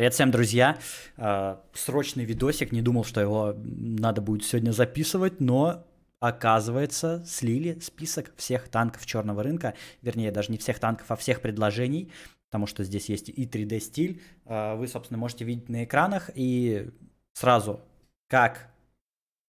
Привет всем, друзья! А, срочный видосик, не думал, что его надо будет сегодня записывать, но оказывается, слили список всех танков черного рынка, вернее, даже не всех танков, а всех предложений, потому что здесь есть и 3D стиль, а, вы, собственно, можете видеть на экранах, и сразу, как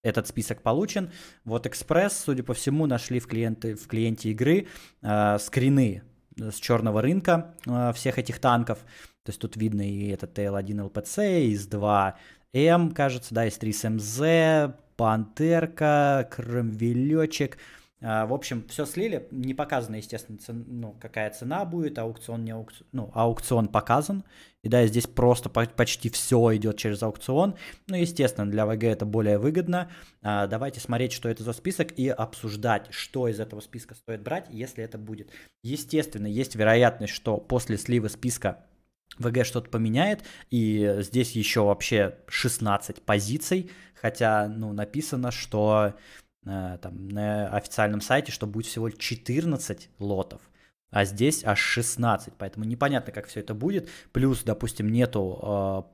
этот список получен. Вот Экспресс, судя по всему, нашли в, клиенты, в клиенте игры э, скрины с черного рынка э, всех этих танков. То есть тут видно и этот TL1 LPC, из 2 М, кажется, да, из 3 СМЗ, Пантерка, Кромвелечек. А, в общем, все слили, не показано, естественно, цен, ну, какая цена будет, аукцион не аукцион, ну, аукцион показан, и да, здесь просто почти все идет через аукцион, ну, естественно, для ВГ это более выгодно, а, давайте смотреть, что это за список и обсуждать, что из этого списка стоит брать, если это будет. Естественно, есть вероятность, что после слива списка ВГ что-то поменяет, и здесь еще вообще 16 позиций, хотя, ну, написано, что э, там на официальном сайте, что будет всего 14 лотов, а здесь аж 16, поэтому непонятно, как все это будет, плюс, допустим, нету э,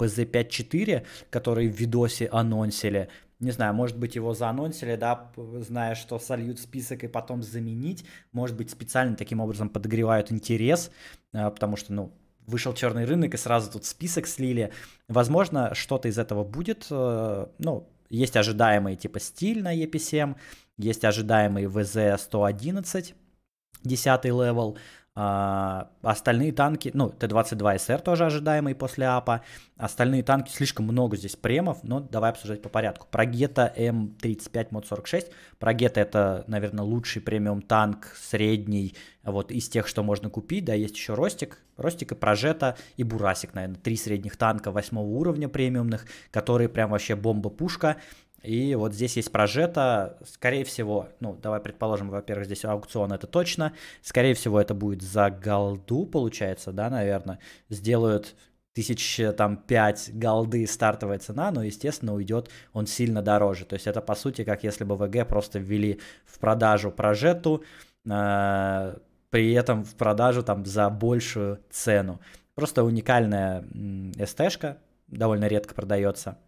PZ5.4, который в видосе анонсили, не знаю, может быть, его заанонсили, да, зная, что сольют список и потом заменить, может быть, специально таким образом подогревают интерес, э, потому что, ну, вышел черный рынок и сразу тут список слили. Возможно, что-то из этого будет. Э, ну, есть ожидаемый типа стиль на EPCM, есть ожидаемый VZ111, 10 левел, а, остальные танки, ну, Т-22СР тоже ожидаемый после АПа. Остальные танки, слишком много здесь премов, но давай обсуждать по порядку. Про Гета М35 МОД-46. Про Гета это, наверное, лучший премиум танк, средний, вот из тех, что можно купить. Да, есть еще Ростик, Ростик и Прожета и Бурасик, наверное. Три средних танка восьмого уровня премиумных, которые прям вообще бомба-пушка. И вот здесь есть прожета, скорее всего, ну, давай предположим, во-первых, здесь аукцион, это точно, скорее всего, это будет за голду, получается, да, наверное, сделают тысяч там пять голды стартовая цена, но, естественно, уйдет он сильно дороже. То есть это, по сути, как если бы ВГ просто ввели в продажу прожету, а, при этом в продажу там за большую цену. Просто уникальная ст довольно редко продается.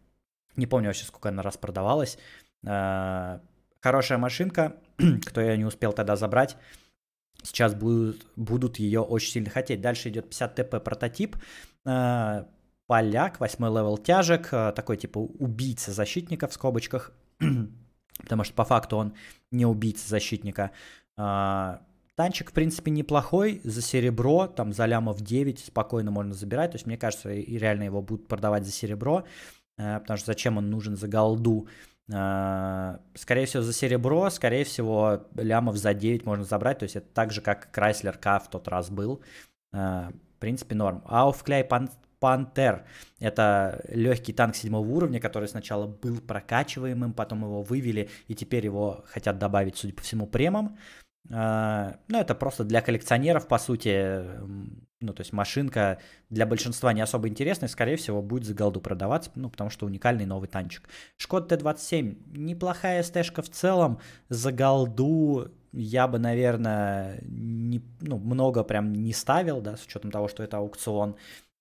Не помню вообще, сколько она раз продавалась. Э, хорошая машинка, кто ее не успел тогда забрать, сейчас будут, будут ее очень сильно хотеть. Дальше идет 50 ТП прототип. Э, поляк, восьмой левел тяжек, э, такой типа убийца защитника в скобочках, потому что по факту он не убийца защитника. Танчик, в принципе, неплохой, за серебро, там за лямов 9 спокойно можно забирать, то есть мне кажется, реально его будут продавать за серебро. Э, потому что зачем он нужен за голду? Э, скорее всего, за серебро, скорее всего, лямов за 9 можно забрать. То есть это так же, как Крайслер К в тот раз был. Э, в принципе, норм. А Ауфкляй Пантер. Это легкий танк седьмого уровня, который сначала был прокачиваемым, потом его вывели, и теперь его хотят добавить, судя по всему, премом. Ну, это просто для коллекционеров, по сути, ну, то есть машинка для большинства не особо интересная, скорее всего, будет за голду продаваться, ну, потому что уникальный новый танчик. Шкод Т-27, неплохая стежка в целом, за голду я бы, наверное, не, ну, много прям не ставил, да, с учетом того, что это аукцион.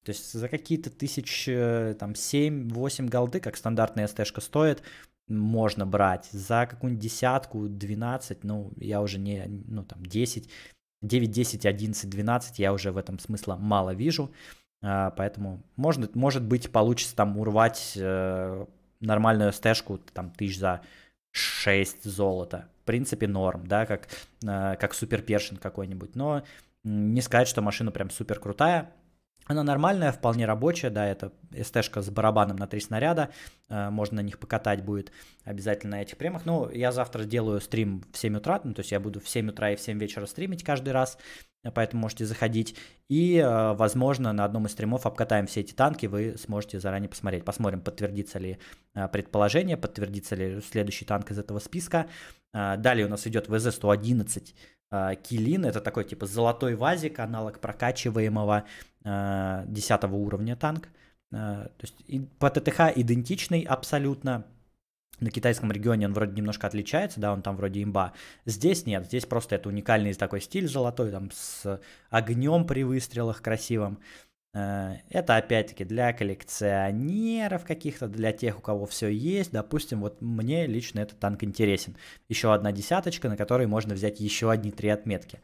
То есть за какие-то тысяч, там, 7-8 голды, как стандартная стежка стоит, можно брать. За какую-нибудь десятку, 12, ну, я уже не, ну, там, 10 9, 10, 11, 12 я уже в этом смысла мало вижу. А, поэтому, может, может быть, получится там урвать э, нормальную стежку там тысяч за 6 золота. В принципе, норм, да, как, э, как супер першин какой-нибудь. Но не сказать, что машина прям супер крутая. Она нормальная, вполне рабочая, да, это ст с барабаном на три снаряда, э, можно на них покатать будет обязательно на этих премах. Ну, я завтра сделаю стрим в 7 утра, ну, то есть я буду в 7 утра и в 7 вечера стримить каждый раз, поэтому можете заходить. И, э, возможно, на одном из стримов обкатаем все эти танки, вы сможете заранее посмотреть. Посмотрим, подтвердится ли э, предположение, подтвердится ли следующий танк из этого списка. Далее у нас идет ВЗ-111, а, Килин это такой типа золотой вазик, аналог прокачиваемого 10 а, уровня танк. А, то есть по ТТХ идентичный абсолютно. На китайском регионе он вроде немножко отличается, да, он там вроде имба. Здесь нет, здесь просто это уникальный такой стиль золотой, там с огнем при выстрелах красивым. Э, это опять-таки для коллекционеров каких-то, для тех, у кого все есть. Допустим, вот мне лично этот танк интересен. Еще одна десяточка, на которой можно взять еще одни три отметки.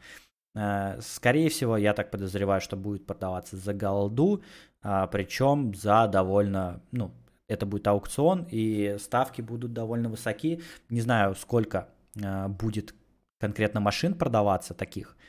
Э, скорее всего, я так подозреваю, что будет продаваться за голду, а, причем за довольно, ну, это будет аукцион, и ставки будут довольно высоки. Не знаю, сколько э, будет конкретно машин продаваться таких –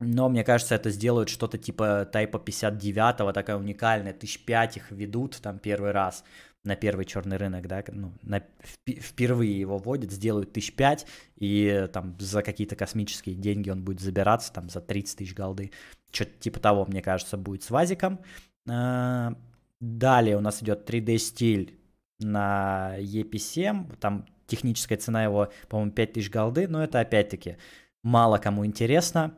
но мне кажется, это сделают что-то типа тайпа 59-го, такая уникальная, тысяч пять их ведут там первый раз на первый черный рынок, да, ну, на, впервые его вводят, сделают тысяч пять, и там за какие-то космические деньги он будет забираться, там за 30 тысяч голды, что-то типа того, мне кажется, будет с вазиком. А, далее у нас идет 3D стиль на EP7, там техническая цена его, по-моему, тысяч голды, но это опять-таки мало кому интересно,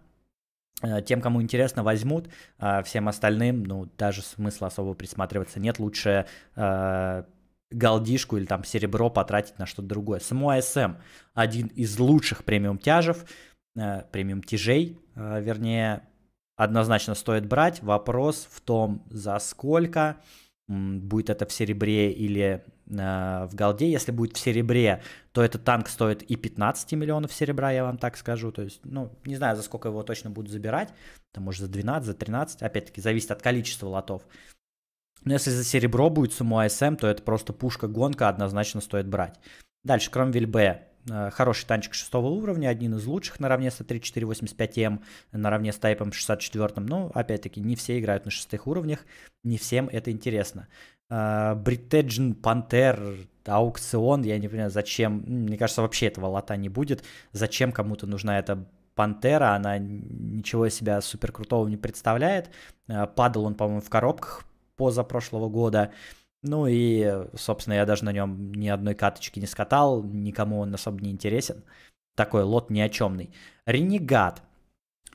Э, тем, кому интересно, возьмут, а всем остальным, ну, даже смысла особо присматриваться нет, лучше э, голдишку или там серебро потратить на что-то другое. Само SM один из лучших премиум тяжев, э, премиум тяжей, э, вернее, однозначно стоит брать. Вопрос в том, за сколько, будет это в серебре или э, в голде. Если будет в серебре, то этот танк стоит и 15 миллионов серебра, я вам так скажу. То есть, ну, не знаю, за сколько его точно будут забирать. Там, может, за 12, за 13. Опять-таки, зависит от количества лотов. Но если за серебро будет сумму АСМ, эм, то это просто пушка-гонка однозначно стоит брать. Дальше, кроме Вильбе. Э, хороший танчик шестого уровня, один из лучших наравне с 3485М, наравне с тайпом 64. Но, ну, опять-таки, не все играют на шестых уровнях, не всем это интересно. Э, Бритеджин, Пантер, Аукцион, я не понимаю, зачем, мне кажется, вообще этого лота не будет, зачем кому-то нужна эта Пантера, она ничего из себя супер крутого не представляет. Э, падал он, по-моему, в коробках позапрошлого года. прошлого года ну и, собственно, я даже на нем ни одной каточки не скатал, никому он особо не интересен. Такой лот ни о чемный. Ренегат.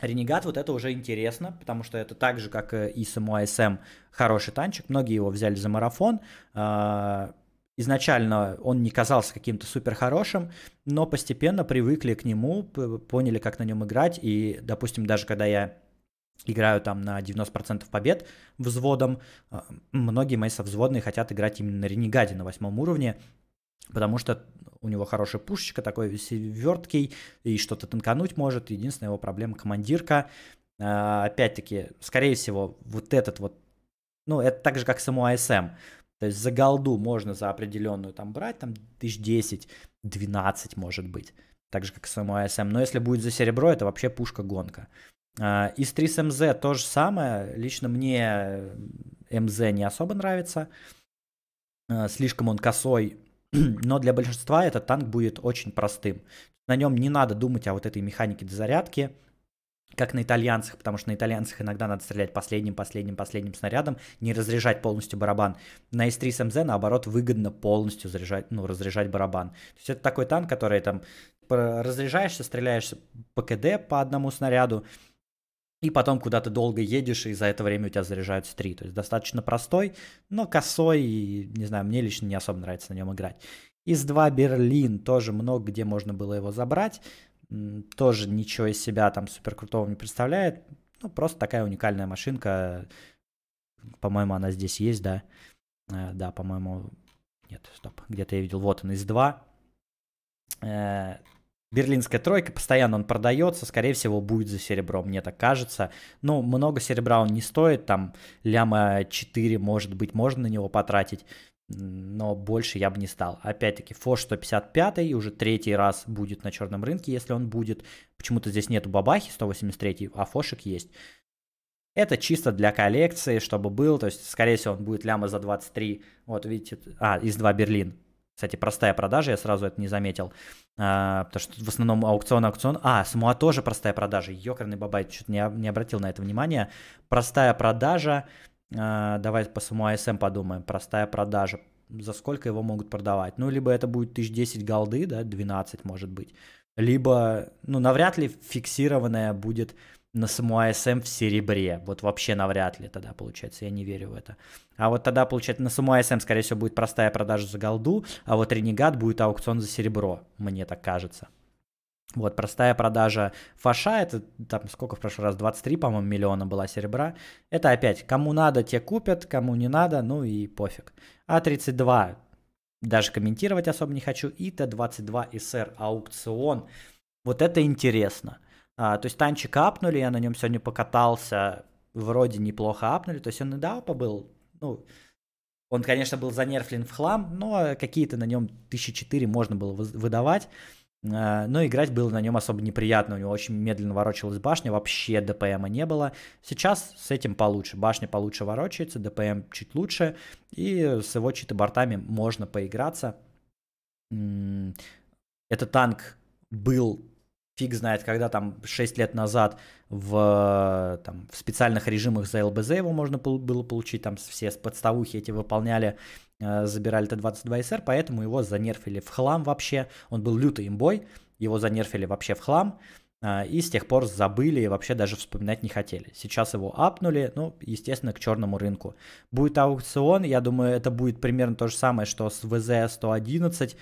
Ренегат вот это уже интересно, потому что это так же, как э, и саму АСМ, хороший танчик. Многие его взяли за марафон. А, изначально он не казался каким-то супер хорошим, но постепенно привыкли к нему, поняли, как на нем играть. И, допустим, даже когда я играю там на 90% побед взводом. А, многие мои совзводные хотят играть именно на Ренегаде на восьмом уровне, потому что у него хорошая пушечка, такой верткий, и что-то танкануть может. Единственная его проблема – командирка. А, опять-таки, скорее всего, вот этот вот, ну, это так же, как само АСМ. То есть за голду можно за определенную там брать, там, тысяч десять, двенадцать может быть. Так же, как само АСМ. Но если будет за серебро, это вообще пушка-гонка. А, из 3SMZ эм то же самое. Лично мне MZ э, эм не особо нравится. А, слишком он косой. Но для большинства этот танк будет очень простым. На нем не надо думать о вот этой механике дозарядки, как на итальянцах, потому что на итальянцах иногда надо стрелять последним, последним, последним снарядом, не разряжать полностью барабан. На S3 SMZ, эм наоборот, выгодно полностью заряжать, ну, разряжать барабан. То есть это такой танк, который там э, разряжаешься, стреляешь по КД по одному снаряду, и потом куда-то долго едешь, и за это время у тебя заряжаются три. То есть достаточно простой, но косой, и, не знаю, мне лично не особо нравится на нем играть. Из 2 Берлин тоже много где можно было его забрать. Тоже ничего из себя там супер крутого не представляет. Ну, просто такая уникальная машинка. По-моему, она здесь есть, да? Э, да, по-моему... Нет, стоп, где-то я видел. Вот он, из 2. Берлинская тройка, постоянно он продается, скорее всего, будет за серебро, мне так кажется. Ну, много серебра он не стоит, там ляма 4, может быть, можно на него потратить, но больше я бы не стал. Опять-таки, Фош 155 уже третий раз будет на черном рынке, если он будет. Почему-то здесь нету бабахи 183, а Фошек есть. Это чисто для коллекции, чтобы был, то есть, скорее всего, он будет ляма за 23, вот видите, а, из 2 Берлин, кстати, простая продажа, я сразу это не заметил. А, потому что в основном аукцион, аукцион. А, Смуа тоже простая продажа. Ёкарный бабай, что-то не, не обратил на это внимания. Простая продажа. А, давай по Смуа СМ эм подумаем. Простая продажа. За сколько его могут продавать? Ну, либо это будет 1010 голды, да, 12 может быть. Либо, ну, навряд ли фиксированная будет на саму АСМ в серебре. Вот вообще навряд ли тогда получается, я не верю в это. А вот тогда, получается, на саму АСМ, скорее всего, будет простая продажа за голду, а вот Ренегат будет аукцион за серебро, мне так кажется. Вот, простая продажа фаша, это там сколько в прошлый раз, 23, по-моему, миллиона была серебра. Это опять, кому надо, те купят, кому не надо, ну и пофиг. А32, даже комментировать особо не хочу, и Т22 СР аукцион. Вот это интересно. А, то есть танчик апнули, я на нем сегодня покатался, вроде неплохо апнули, то есть он и даупа побыл. ну, он, конечно, был занерфлен в хлам, но какие-то на нем 1004 можно было выдавать. А, но играть было на нем особо неприятно, у него очень медленно ворочалась башня, вообще ДПМа не было. Сейчас с этим получше, башня получше ворочается, ДПМ чуть лучше, и с его читы-бортами можно поиграться. Этот танк был фиг знает, когда там 6 лет назад в, там, в специальных режимах за ЛБЗ его можно было получить, там все с подставухи эти выполняли, э, забирали Т-22СР, поэтому его занерфили в хлам вообще, он был лютый имбой, его занерфили вообще в хлам, э, и с тех пор забыли и вообще даже вспоминать не хотели. Сейчас его апнули, ну, естественно, к черному рынку. Будет аукцион, я думаю, это будет примерно то же самое, что с ВЗ-111,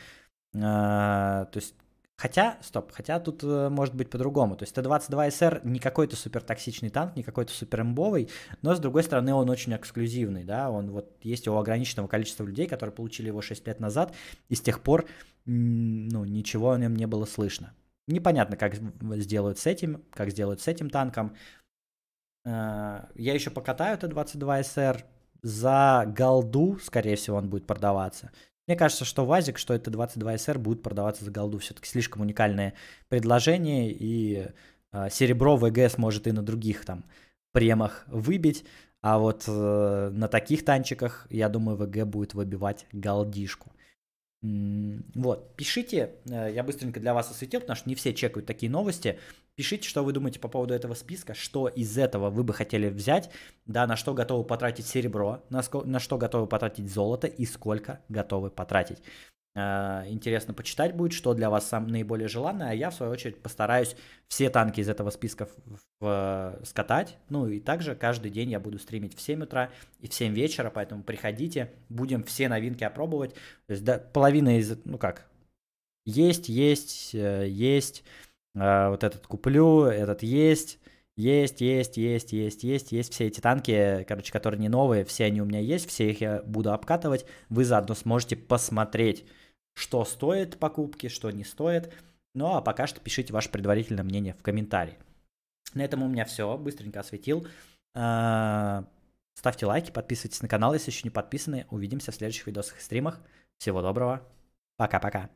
э, то есть Хотя, стоп, хотя тут э, может быть по-другому. То есть Т-22СР не какой-то супер токсичный танк, не какой-то супер имбовый, но с другой стороны он очень эксклюзивный, да, он вот есть у ограниченного количества людей, которые получили его 6 лет назад, и с тех пор, ну, ничего о нем не было слышно. Непонятно, как сделают с этим, как сделают с этим танком. Э, я еще покатаю Т-22СР, за голду, скорее всего, он будет продаваться. Мне кажется, что ВАЗик, что это 22SR будет продаваться за голду. Все-таки слишком уникальное предложение, и э, серебро ВГ сможет и на других там премах выбить, а вот э, на таких танчиках, я думаю, ВГ будет выбивать голдишку. Вот, пишите, э, я быстренько для вас осветил, потому что не все чекают такие новости. Пишите, что вы думаете по поводу этого списка, что из этого вы бы хотели взять, да, на что готовы потратить серебро, на, ско- на что готовы потратить золото и сколько готовы потратить. Э, интересно почитать будет, что для вас сам наиболее желанное, а я, в свою очередь, постараюсь все танки из этого списка в, в, э, скатать. Ну и также каждый день я буду стримить в 7 утра и в 7 вечера, поэтому приходите, будем все новинки опробовать. То есть да, половина из, ну как, есть, есть, э, есть а, вот этот куплю, этот есть, есть, есть, есть, есть, есть, есть все эти танки, короче, которые не новые, все они у меня есть, все их я буду обкатывать. Вы заодно сможете посмотреть, что стоит покупки, что не стоит. Ну а пока что пишите ваше предварительное мнение в комментарии. На этом у меня все, быстренько осветил. А, ставьте лайки, подписывайтесь на канал, если еще не подписаны. Увидимся в следующих видосах и стримах. Всего доброго, пока-пока.